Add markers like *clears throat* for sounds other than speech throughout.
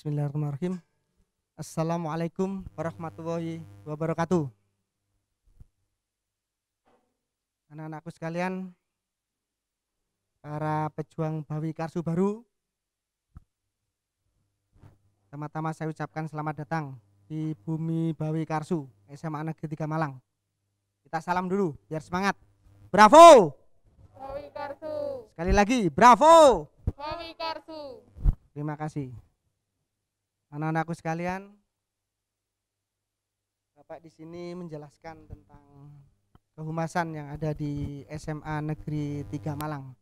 Bismillahirrahmanirrahim. Assalamualaikum warahmatullahi wabarakatuh. Anak-anakku sekalian, para pejuang Bawi Karsu Baru, pertama-tama saya ucapkan selamat datang di Bumi Bawi Karsu, SMA Negeri 3 Malang. Kita salam dulu, biar semangat. Bravo! Bawi Karsu. Sekali lagi, bravo! Bawi Karsu. Terima kasih. Anak-anakku sekalian, Bapak di sini menjelaskan tentang kehumasan yang ada di SMA Negeri 3 Malang.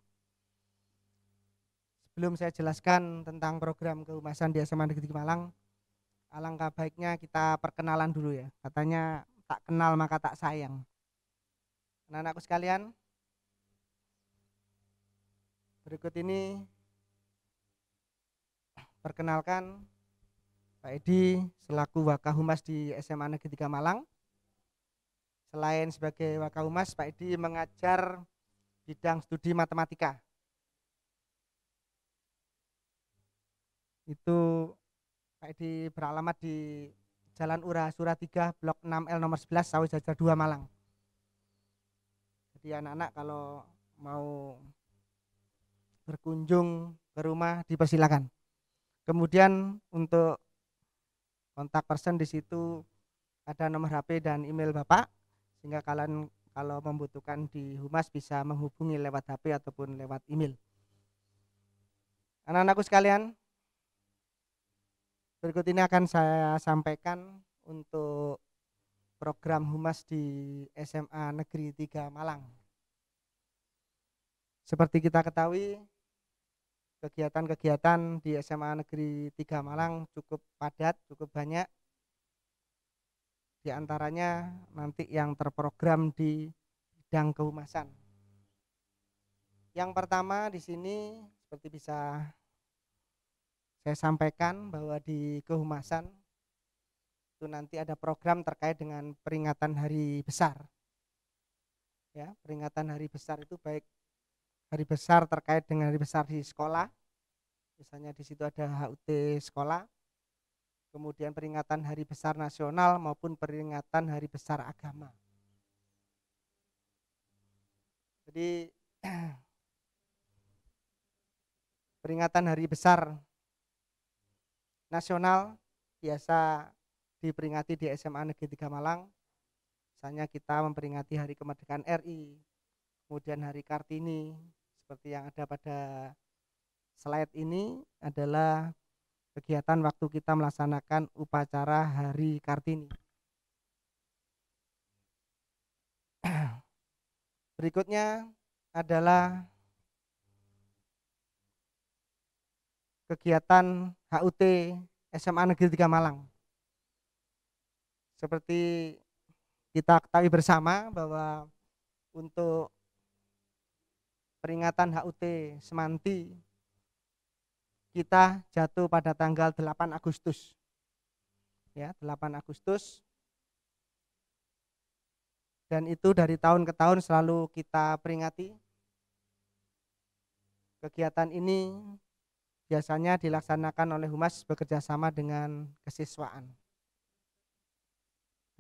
Sebelum saya jelaskan tentang program kehumasan di SMA Negeri 3 Malang, alangkah baiknya kita perkenalan dulu ya. Katanya tak kenal maka tak sayang. Anak-anakku sekalian, berikut ini perkenalkan Pak Edi selaku Wakahumas di SMA Negeri 3 Malang. Selain sebagai Wakahumas, Pak Edi mengajar bidang studi matematika. Itu Pak Edi beralamat di Jalan Ura Sura 3 Blok 6 L nomor 11 Sawi Jajar 2 Malang. Jadi anak-anak kalau mau berkunjung ke rumah dipersilakan. Kemudian untuk kontak person di situ ada nomor HP dan email Bapak sehingga kalian kalau membutuhkan di humas bisa menghubungi lewat HP ataupun lewat email. Anak-anakku sekalian, berikut ini akan saya sampaikan untuk program humas di SMA Negeri 3 Malang. Seperti kita ketahui, kegiatan-kegiatan di SMA Negeri 3 Malang cukup padat, cukup banyak. Di antaranya nanti yang terprogram di bidang kehumasan. Yang pertama di sini seperti bisa saya sampaikan bahwa di kehumasan itu nanti ada program terkait dengan peringatan hari besar. Ya, peringatan hari besar itu baik hari besar terkait dengan hari besar di sekolah. Misalnya di situ ada HUT sekolah, kemudian peringatan hari besar nasional maupun peringatan hari besar agama. Jadi *clears throat* peringatan hari besar nasional biasa diperingati di SMA Negeri 3 Malang. Misalnya kita memperingati hari kemerdekaan RI, kemudian hari Kartini, seperti yang ada pada slide ini adalah kegiatan waktu kita melaksanakan upacara Hari Kartini. *clears throat* Berikutnya adalah kegiatan HUT SMA Negeri 3 Malang. Seperti kita ketahui bersama bahwa untuk peringatan HUT Semanti kita jatuh pada tanggal 8 Agustus. Ya, 8 Agustus. Dan itu dari tahun ke tahun selalu kita peringati. Kegiatan ini biasanya dilaksanakan oleh Humas bekerjasama dengan kesiswaan.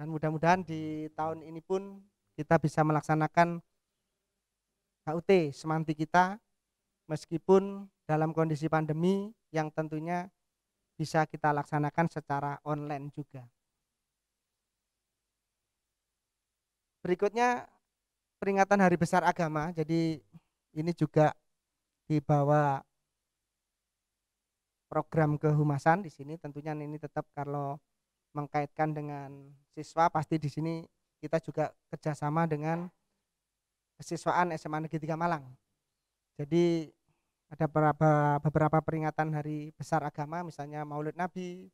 Dan mudah-mudahan di tahun ini pun kita bisa melaksanakan HUT semanti kita meskipun dalam kondisi pandemi yang tentunya bisa kita laksanakan secara online juga. Berikutnya peringatan hari besar agama. Jadi ini juga dibawa program kehumasan di sini tentunya ini tetap kalau mengkaitkan dengan siswa pasti di sini kita juga kerjasama dengan kesiswaan SMA Negeri 3 Malang. Jadi ada beberapa, beberapa peringatan hari besar agama misalnya Maulid Nabi,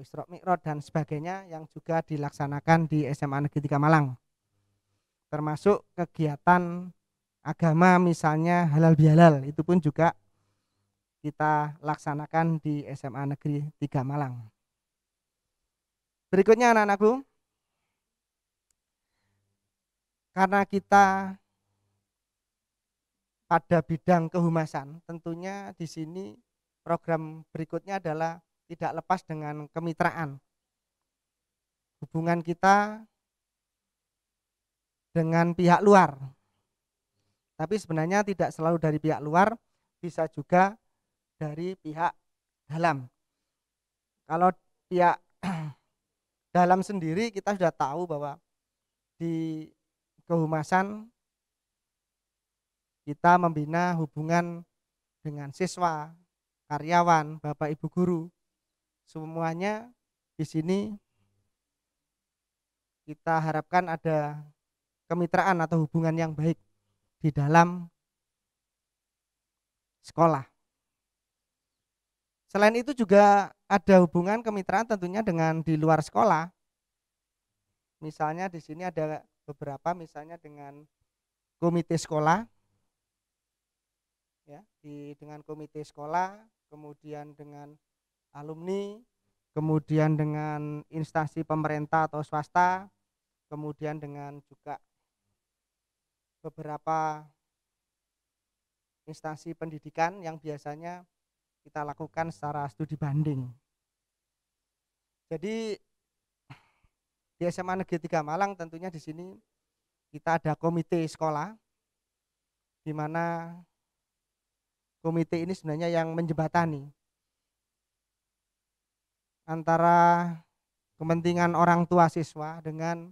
Isra Mi'raj dan sebagainya yang juga dilaksanakan di SMA Negeri 3 Malang. Termasuk kegiatan agama misalnya halal bihalal itu pun juga kita laksanakan di SMA Negeri 3 Malang. Berikutnya anak-anakku, karena kita pada bidang kehumasan, tentunya di sini program berikutnya adalah tidak lepas dengan kemitraan. Hubungan kita dengan pihak luar. Tapi sebenarnya tidak selalu dari pihak luar, bisa juga dari pihak dalam. Kalau pihak *clears throat* dalam sendiri kita sudah tahu bahwa di kehumasan kita membina hubungan dengan siswa, karyawan, Bapak Ibu guru. Semuanya di sini kita harapkan ada kemitraan atau hubungan yang baik di dalam sekolah. Selain itu juga ada hubungan kemitraan tentunya dengan di luar sekolah. Misalnya di sini ada beberapa misalnya dengan komite sekolah ya di dengan komite sekolah kemudian dengan alumni kemudian dengan instansi pemerintah atau swasta kemudian dengan juga beberapa instansi pendidikan yang biasanya kita lakukan secara studi banding. Jadi di SMA Negeri 3 Malang tentunya di sini kita ada komite sekolah di mana komite ini sebenarnya yang menjembatani antara kepentingan orang tua siswa dengan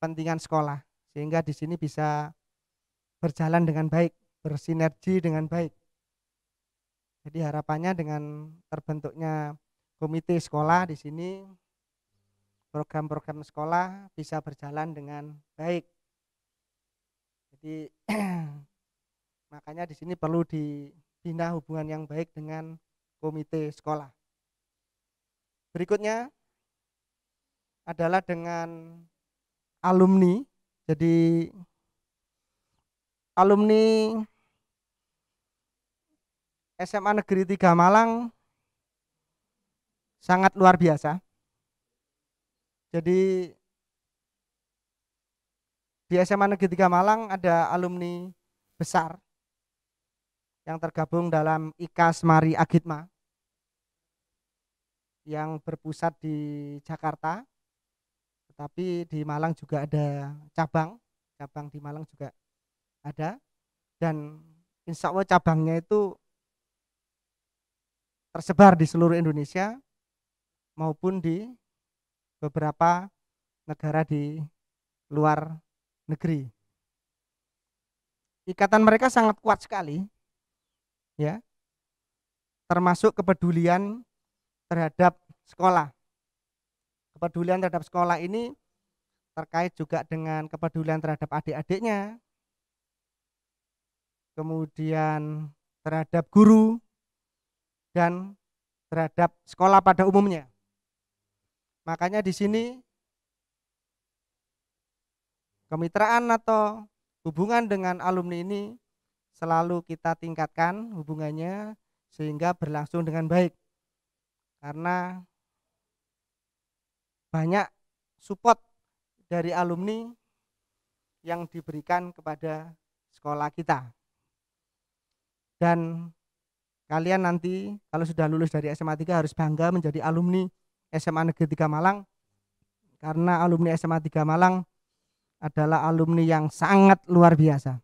kepentingan sekolah sehingga di sini bisa berjalan dengan baik, bersinergi dengan baik. Jadi harapannya dengan terbentuknya komite sekolah di sini program-program sekolah bisa berjalan dengan baik. Jadi *clears throat* makanya di sini perlu dibina hubungan yang baik dengan komite sekolah. Berikutnya adalah dengan alumni. Jadi alumni SMA Negeri 3 Malang sangat luar biasa. Jadi di SMA Negeri 3 Malang ada alumni besar yang tergabung dalam IKAS Mari Agitma yang berpusat di Jakarta tetapi di Malang juga ada cabang cabang di Malang juga ada dan insya Allah cabangnya itu tersebar di seluruh Indonesia maupun di beberapa negara di luar negeri. Ikatan mereka sangat kuat sekali, ya, termasuk kepedulian terhadap sekolah. Kepedulian terhadap sekolah ini terkait juga dengan kepedulian terhadap adik-adiknya, kemudian terhadap guru, dan terhadap sekolah pada umumnya. Makanya di sini kemitraan atau hubungan dengan alumni ini selalu kita tingkatkan hubungannya sehingga berlangsung dengan baik. Karena banyak support dari alumni yang diberikan kepada sekolah kita. Dan kalian nanti kalau sudah lulus dari SMA 3 harus bangga menjadi alumni SMA Negeri 3 Malang karena alumni SMA 3 Malang adalah alumni yang sangat luar biasa.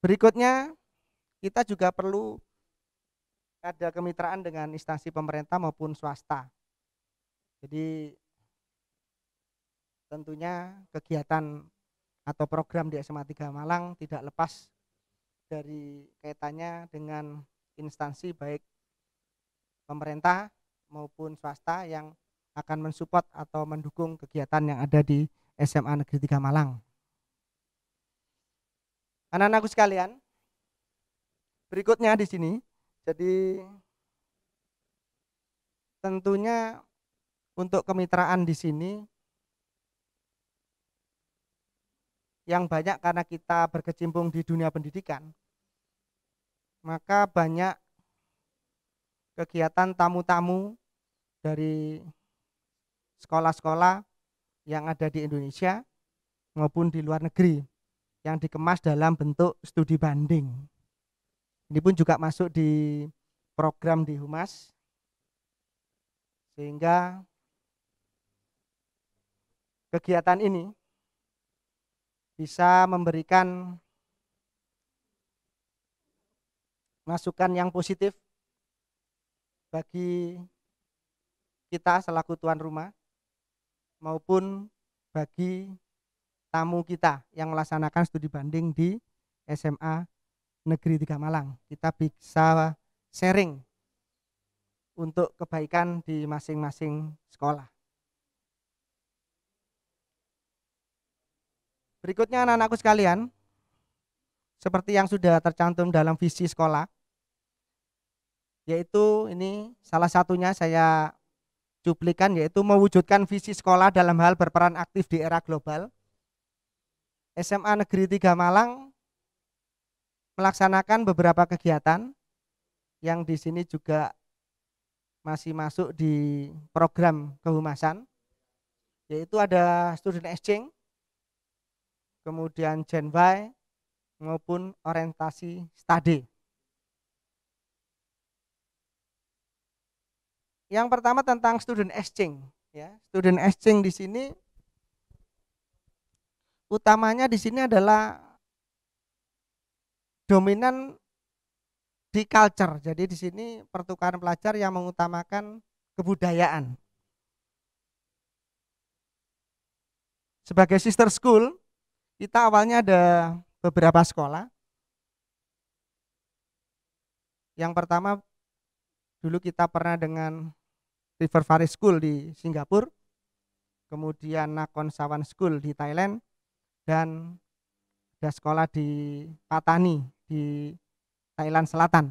Berikutnya kita juga perlu ada kemitraan dengan instansi pemerintah maupun swasta. Jadi tentunya kegiatan atau program di SMA 3 Malang tidak lepas dari kaitannya dengan instansi baik pemerintah maupun swasta yang akan mensupport atau mendukung kegiatan yang ada di SMA Negeri 3 Malang. Anak-anakku sekalian, berikutnya di sini, jadi tentunya untuk kemitraan di sini yang banyak karena kita berkecimpung di dunia pendidikan, maka banyak kegiatan tamu-tamu dari sekolah-sekolah yang ada di Indonesia maupun di luar negeri yang dikemas dalam bentuk studi banding. Ini pun juga masuk di program di Humas sehingga kegiatan ini bisa memberikan masukan yang positif bagi kita selaku tuan rumah maupun bagi tamu kita yang melaksanakan studi banding di SMA Negeri Tiga Malang. Kita bisa sharing untuk kebaikan di masing-masing sekolah. Berikutnya anak-anakku sekalian, seperti yang sudah tercantum dalam visi sekolah, yaitu ini salah satunya saya cuplikan yaitu mewujudkan visi sekolah dalam hal berperan aktif di era global. SMA Negeri 3 Malang melaksanakan beberapa kegiatan yang di sini juga masih masuk di program kehumasan yaitu ada student exchange kemudian genby maupun orientasi study. Yang pertama tentang student exchange, ya. Student exchange di sini utamanya di sini adalah dominan di culture. Jadi di sini pertukaran pelajar yang mengutamakan kebudayaan. Sebagai sister school, kita awalnya ada beberapa sekolah. Yang pertama dulu kita pernah dengan River Valley School di Singapura, kemudian Nakon Sawan School di Thailand, dan ada sekolah di Patani di Thailand Selatan.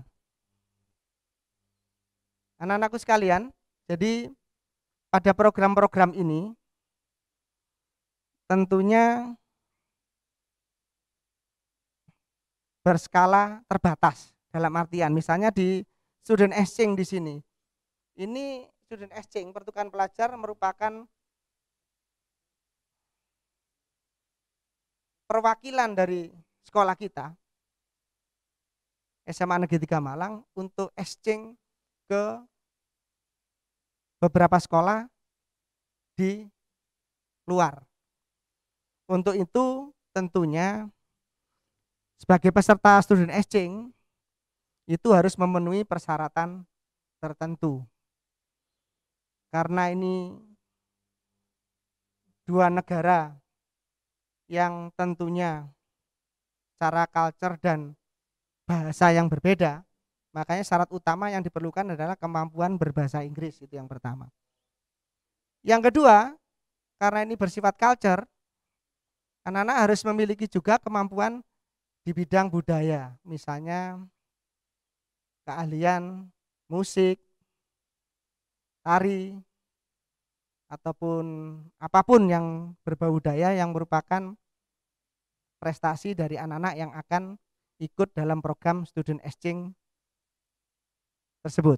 Anak-anakku sekalian, jadi pada program-program ini tentunya berskala terbatas dalam artian misalnya di student exchange di sini ini Student exchange, pertukaran pelajar merupakan perwakilan dari sekolah kita SMA Negeri 3 Malang untuk exchange ke beberapa sekolah di luar. Untuk itu tentunya sebagai peserta student exchange itu harus memenuhi persyaratan tertentu karena ini dua negara yang tentunya cara culture dan bahasa yang berbeda, makanya syarat utama yang diperlukan adalah kemampuan berbahasa Inggris itu yang pertama. Yang kedua, karena ini bersifat culture, anak-anak harus memiliki juga kemampuan di bidang budaya, misalnya keahlian musik, tari ataupun apapun yang berbau daya yang merupakan prestasi dari anak-anak yang akan ikut dalam program student exchange tersebut.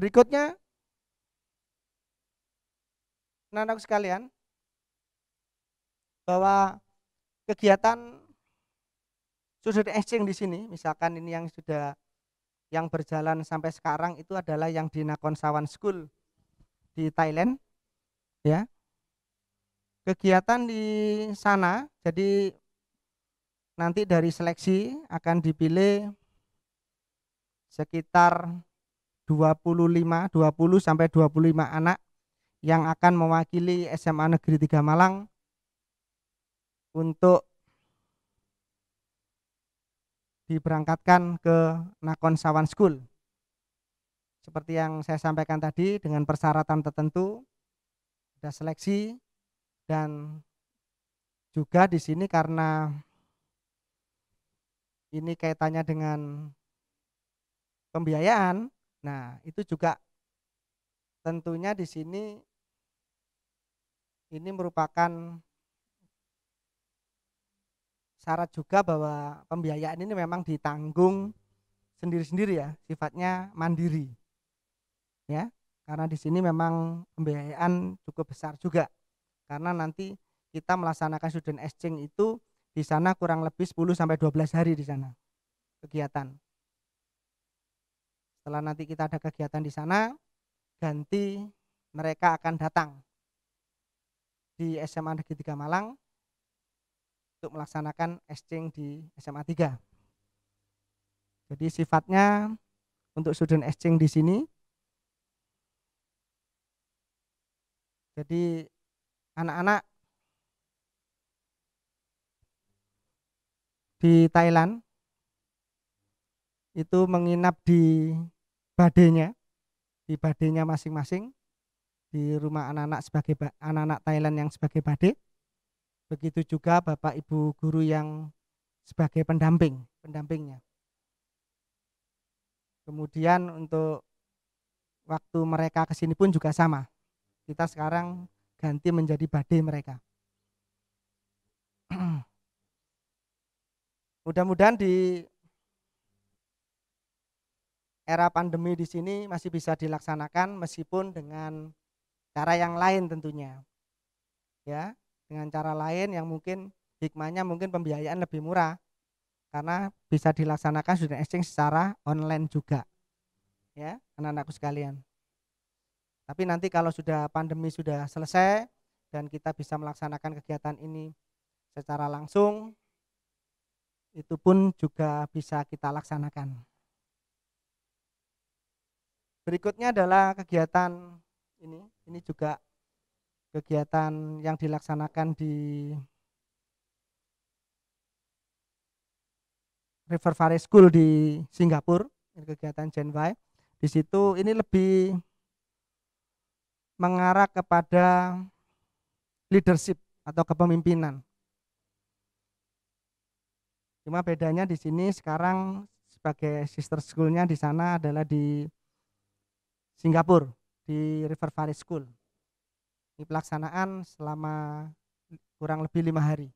Berikutnya, anak-anak sekalian, bahwa kegiatan sudah exchange di sini misalkan ini yang sudah yang berjalan sampai sekarang itu adalah yang di Sawan School di Thailand ya kegiatan di sana jadi nanti dari seleksi akan dipilih sekitar 25 20 sampai 25 anak yang akan mewakili SMA Negeri 3 Malang untuk diberangkatkan ke Nakon Sawan School. Seperti yang saya sampaikan tadi dengan persyaratan tertentu, ada seleksi dan juga di sini karena ini kaitannya dengan pembiayaan. Nah, itu juga tentunya di sini ini merupakan syarat juga bahwa pembiayaan ini memang ditanggung sendiri-sendiri ya, sifatnya mandiri. Ya, karena di sini memang pembiayaan cukup besar juga. Karena nanti kita melaksanakan student exchange itu di sana kurang lebih 10 sampai 12 hari di sana kegiatan. Setelah nanti kita ada kegiatan di sana, ganti mereka akan datang di SMA Negeri 3 Malang untuk melaksanakan exchange di SMA 3. Jadi sifatnya untuk student exchange di sini. Jadi anak-anak di Thailand itu menginap di badenya, di badenya masing-masing, di rumah anak-anak sebagai anak-anak Thailand yang sebagai badai. Begitu juga Bapak Ibu guru yang sebagai pendamping, pendampingnya. Kemudian untuk waktu mereka ke sini pun juga sama. Kita sekarang ganti menjadi badai mereka. *clears throat* Mudah-mudahan di era pandemi di sini masih bisa dilaksanakan meskipun dengan cara yang lain tentunya. Ya, dengan cara lain yang mungkin hikmahnya mungkin pembiayaan lebih murah karena bisa dilaksanakan student exchange secara online juga ya anak-anakku sekalian tapi nanti kalau sudah pandemi sudah selesai dan kita bisa melaksanakan kegiatan ini secara langsung, itu pun juga bisa kita laksanakan. Berikutnya adalah kegiatan ini, ini juga kegiatan yang dilaksanakan di River Valley School di Singapura, kegiatan Gen Genway. Di situ ini lebih mengarah kepada leadership atau kepemimpinan. Cuma bedanya di sini sekarang sebagai sister schoolnya di sana adalah di Singapura, di River Valley School di pelaksanaan selama kurang lebih lima hari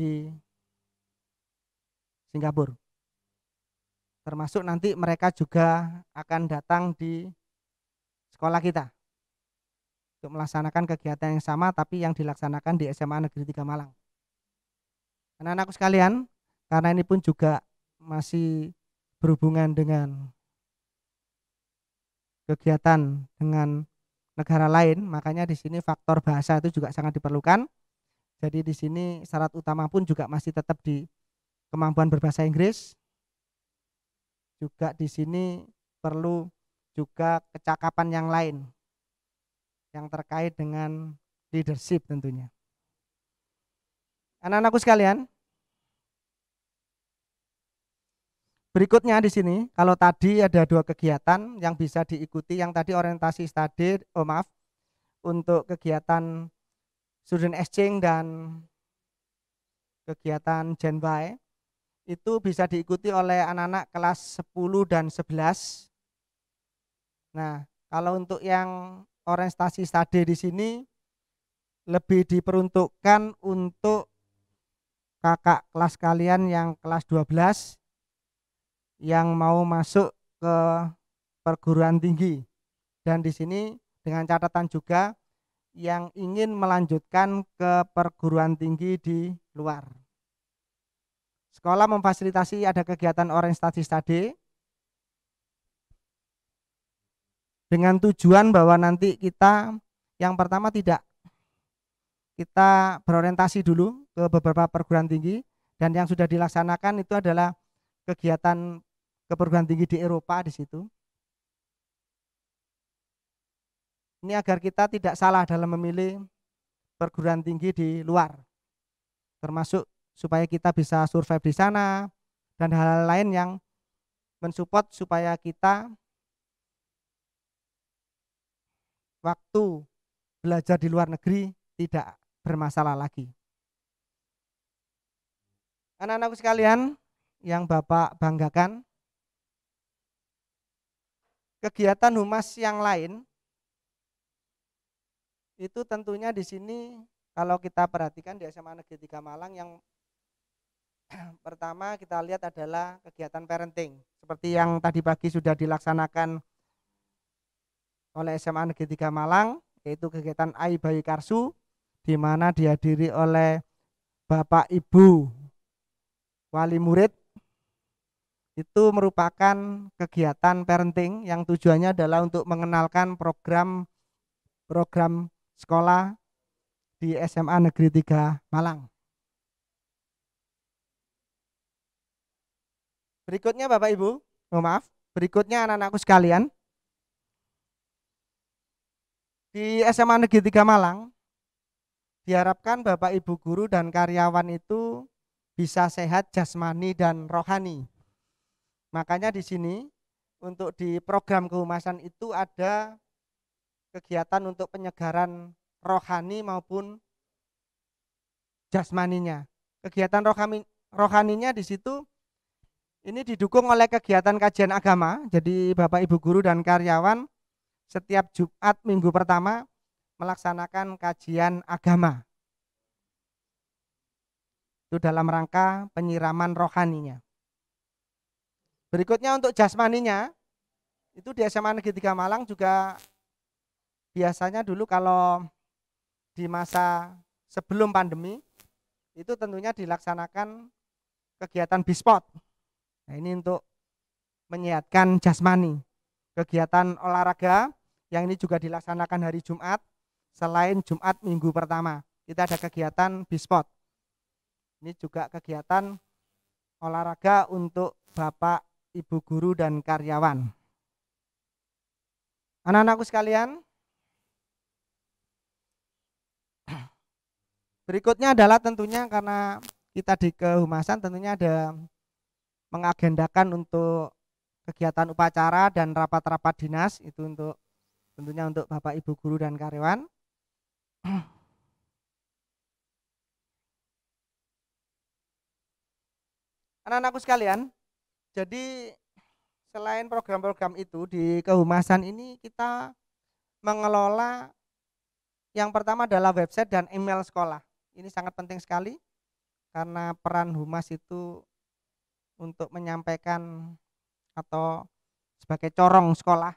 di Singapura. Termasuk nanti mereka juga akan datang di sekolah kita untuk melaksanakan kegiatan yang sama tapi yang dilaksanakan di SMA Negeri Tiga Malang. Anak-anakku sekalian, karena ini pun juga masih berhubungan dengan kegiatan dengan negara lain. Makanya di sini faktor bahasa itu juga sangat diperlukan. Jadi di sini syarat utama pun juga masih tetap di kemampuan berbahasa Inggris. Juga di sini perlu juga kecakapan yang lain yang terkait dengan leadership tentunya. Anak-anakku sekalian, Berikutnya di sini, kalau tadi ada dua kegiatan yang bisa diikuti, yang tadi orientasi study, oh maaf, untuk kegiatan student exchange dan kegiatan Genby itu bisa diikuti oleh anak-anak kelas 10 dan 11. Nah, kalau untuk yang orientasi study di sini lebih diperuntukkan untuk kakak kelas kalian yang kelas 12 yang mau masuk ke perguruan tinggi dan di sini dengan catatan juga yang ingin melanjutkan ke perguruan tinggi di luar. Sekolah memfasilitasi ada kegiatan Orange Study Study dengan tujuan bahwa nanti kita yang pertama tidak kita berorientasi dulu ke beberapa perguruan tinggi dan yang sudah dilaksanakan itu adalah kegiatan ke perguruan tinggi di Eropa di situ. Ini agar kita tidak salah dalam memilih perguruan tinggi di luar. Termasuk supaya kita bisa survive di sana dan hal-hal lain yang mensupport supaya kita waktu belajar di luar negeri tidak bermasalah lagi. Anak-anakku sekalian yang Bapak banggakan, kegiatan humas yang lain itu tentunya di sini kalau kita perhatikan di SMA Negeri 3 Malang yang *clears throat* pertama kita lihat adalah kegiatan parenting seperti yang tadi pagi sudah dilaksanakan oleh SMA Negeri 3 Malang yaitu kegiatan AI Bayi Karsu di mana dihadiri oleh Bapak Ibu wali murid itu merupakan kegiatan parenting yang tujuannya adalah untuk mengenalkan program program sekolah di SMA Negeri 3 Malang. Berikutnya Bapak Ibu, oh maaf, berikutnya anak-anakku sekalian. Di SMA Negeri 3 Malang, diharapkan Bapak Ibu guru dan karyawan itu bisa sehat jasmani dan rohani. Makanya di sini untuk di program kehumasan itu ada kegiatan untuk penyegaran rohani maupun jasmaninya. Kegiatan rohani, rohaninya di situ ini didukung oleh kegiatan kajian agama. Jadi Bapak Ibu guru dan karyawan setiap Jumat minggu pertama melaksanakan kajian agama. Itu dalam rangka penyiraman rohaninya. Berikutnya untuk jasmaninya, itu di SMA Negeri 3 Malang juga biasanya dulu kalau di masa sebelum pandemi, itu tentunya dilaksanakan kegiatan bispot. Nah, ini untuk menyiatkan jasmani. Kegiatan olahraga yang ini juga dilaksanakan hari Jumat, selain Jumat minggu pertama. Kita ada kegiatan bispot. Ini juga kegiatan olahraga untuk Bapak ibu guru dan karyawan. Anak-anakku sekalian, berikutnya adalah tentunya karena kita di kehumasan tentunya ada mengagendakan untuk kegiatan upacara dan rapat-rapat dinas itu untuk tentunya untuk Bapak Ibu guru dan karyawan. Anak-anakku sekalian, jadi selain program-program itu di kehumasan ini kita mengelola yang pertama adalah website dan email sekolah. Ini sangat penting sekali karena peran humas itu untuk menyampaikan atau sebagai corong sekolah.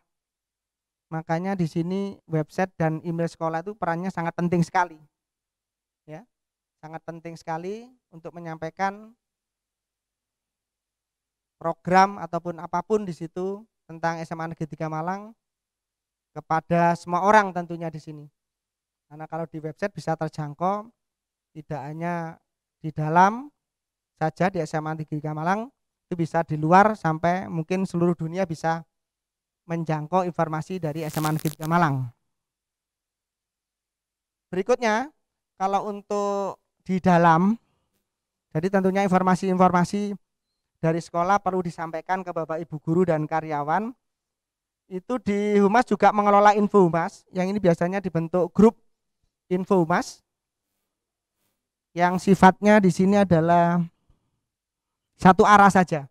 Makanya di sini website dan email sekolah itu perannya sangat penting sekali. Ya. Sangat penting sekali untuk menyampaikan program ataupun apapun di situ tentang SMA Negeri 3 Malang kepada semua orang tentunya di sini. Karena kalau di website bisa terjangkau tidak hanya di dalam saja di SMA Negeri 3 Malang, itu bisa di luar sampai mungkin seluruh dunia bisa menjangkau informasi dari SMA Negeri 3 Malang. Berikutnya, kalau untuk di dalam, jadi tentunya informasi-informasi dari sekolah perlu disampaikan ke Bapak Ibu guru dan karyawan. Itu di Humas juga mengelola info Humas, yang ini biasanya dibentuk grup info Humas. Yang sifatnya di sini adalah satu arah saja.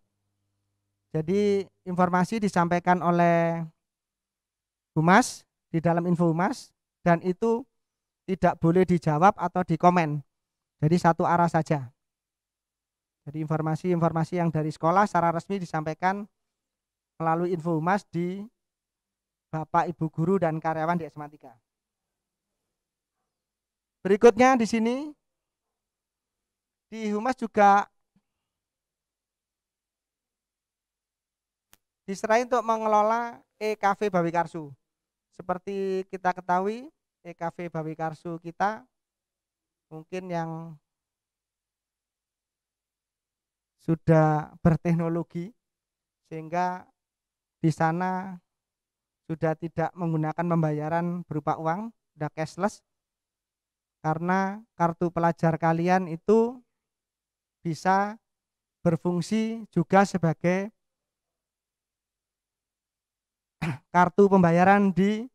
Jadi informasi disampaikan oleh Humas di dalam info Humas dan itu tidak boleh dijawab atau dikomen. Jadi satu arah saja. Jadi informasi-informasi yang dari sekolah secara resmi disampaikan melalui info humas di Bapak Ibu guru dan karyawan di SMA 3. Berikutnya di sini di humas juga diserai untuk mengelola EKv Bawi Karsu. Seperti kita ketahui, EKv Bawi Karsu kita mungkin yang sudah berteknologi sehingga di sana sudah tidak menggunakan pembayaran berupa uang, sudah cashless karena kartu pelajar kalian itu bisa berfungsi juga sebagai *clears throat* kartu pembayaran di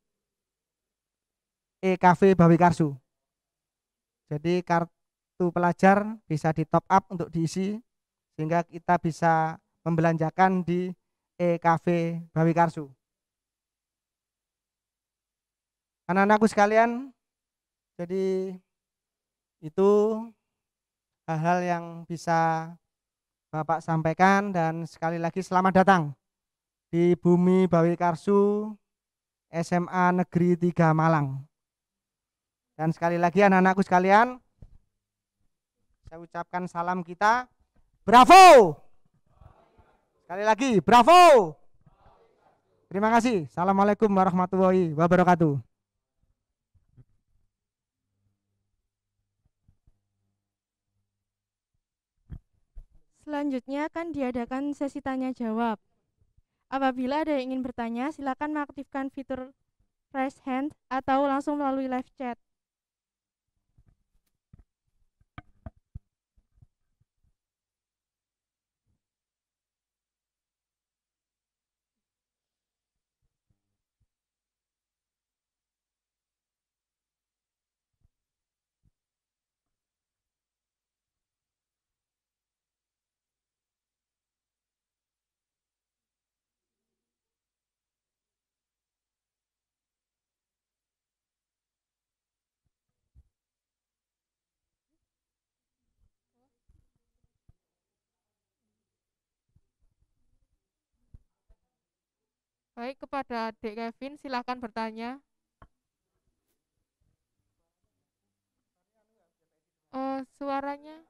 EKV Bawi Karsu. Jadi kartu pelajar bisa di top up untuk diisi sehingga kita bisa membelanjakan di e-cafe Bawi Karsu. Anak-anakku sekalian, jadi itu hal-hal yang bisa Bapak sampaikan dan sekali lagi selamat datang di Bumi Bawi Karsu SMA Negeri 3 Malang. Dan sekali lagi anak-anakku sekalian, saya ucapkan salam kita Bravo. Sekali lagi, bravo. Terima kasih. Assalamualaikum warahmatullahi wabarakatuh. Selanjutnya akan diadakan sesi tanya jawab. Apabila ada yang ingin bertanya, silakan mengaktifkan fitur raise hand atau langsung melalui live chat. Baik, kepada Dek Kevin silahkan bertanya. Uh, suaranya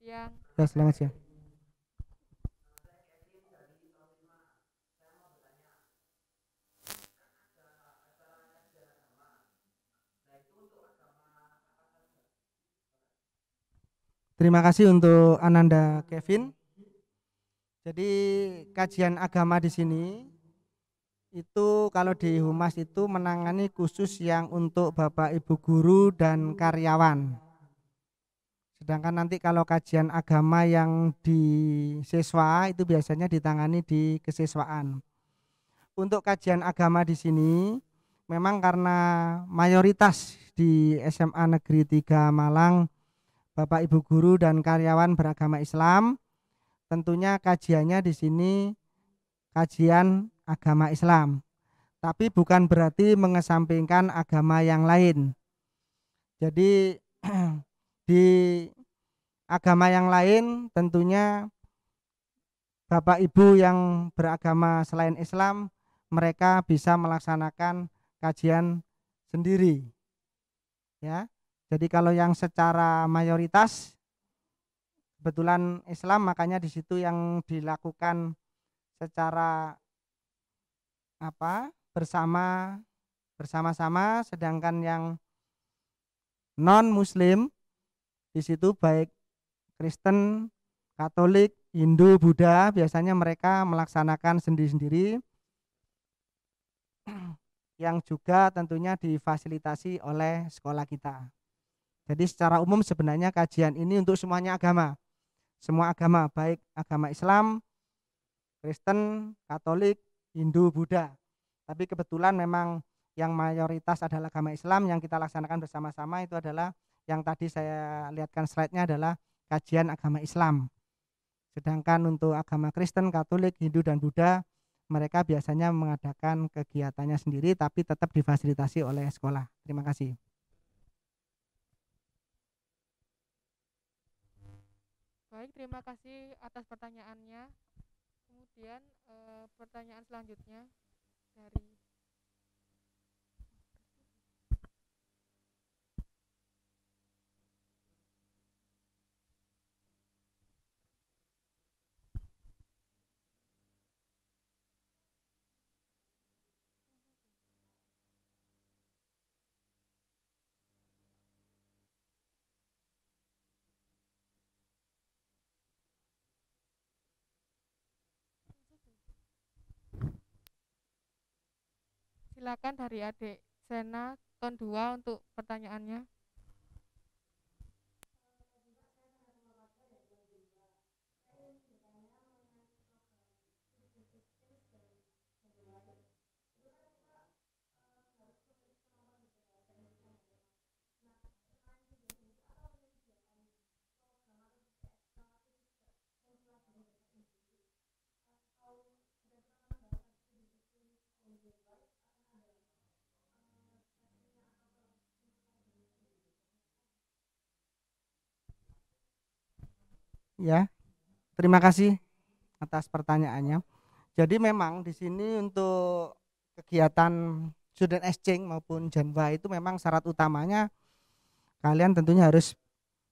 siang. Ya, selamat siang. Terima kasih untuk Ananda Kevin. Jadi kajian agama di sini itu kalau di humas itu menangani khusus yang untuk bapak ibu guru dan karyawan. Sedangkan nanti kalau kajian agama yang di siswa itu biasanya ditangani di kesiswaan. Untuk kajian agama di sini memang karena mayoritas di SMA Negeri 3 Malang Bapak Ibu guru dan karyawan beragama Islam. Tentunya kajiannya di sini kajian agama Islam. Tapi bukan berarti mengesampingkan agama yang lain. Jadi *clears throat* di agama yang lain tentunya Bapak Ibu yang beragama selain Islam mereka bisa melaksanakan kajian sendiri. Ya. Jadi kalau yang secara mayoritas kebetulan Islam makanya di situ yang dilakukan secara apa bersama bersama-sama sedangkan yang non muslim di situ baik Kristen, Katolik, Hindu, Buddha biasanya mereka melaksanakan sendiri-sendiri *clears throat* yang juga tentunya difasilitasi oleh sekolah kita. Jadi secara umum sebenarnya kajian ini untuk semuanya agama. Semua agama, baik agama Islam, Kristen, Katolik, Hindu, Buddha. Tapi kebetulan memang yang mayoritas adalah agama Islam yang kita laksanakan bersama-sama itu adalah yang tadi saya lihatkan slide-nya adalah kajian agama Islam. Sedangkan untuk agama Kristen, Katolik, Hindu, dan Buddha, mereka biasanya mengadakan kegiatannya sendiri tapi tetap difasilitasi oleh sekolah. Terima kasih. baik terima kasih atas pertanyaannya kemudian e, pertanyaan selanjutnya dari silakan dari adik Sena Kon 2 untuk pertanyaannya ya. Terima kasih atas pertanyaannya. Jadi memang di sini untuk kegiatan student exchange maupun Janwa itu memang syarat utamanya kalian tentunya harus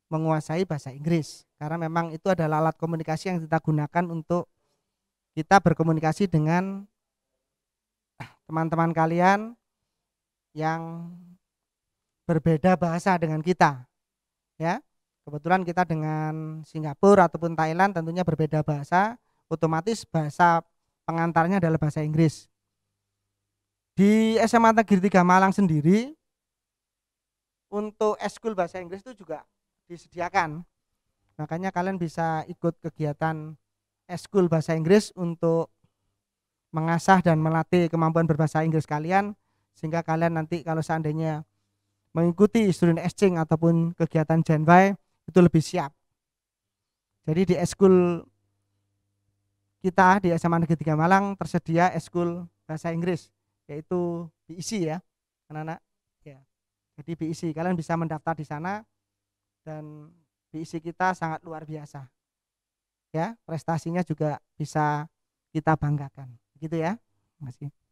menguasai bahasa Inggris karena memang itu adalah alat komunikasi yang kita gunakan untuk kita berkomunikasi dengan teman-teman kalian yang berbeda bahasa dengan kita ya Kebetulan kita dengan Singapura ataupun Thailand tentunya berbeda bahasa, otomatis bahasa pengantarnya adalah bahasa Inggris. Di SMA Negeri 3 Malang sendiri, untuk eskul bahasa Inggris itu juga disediakan. Makanya kalian bisa ikut kegiatan eskul bahasa Inggris untuk mengasah dan melatih kemampuan berbahasa Inggris kalian sehingga kalian nanti kalau seandainya mengikuti student exchange ataupun kegiatan Gen Janbai itu lebih siap. Jadi di eskul kita di SMA Negeri 3 Malang tersedia eskul bahasa Inggris yaitu diisi e ya anak-anak ya. Jadi diisi e kalian bisa mendaftar di sana dan diisi e kita sangat luar biasa. Ya, prestasinya juga bisa kita banggakan. Gitu ya. Terima kasih.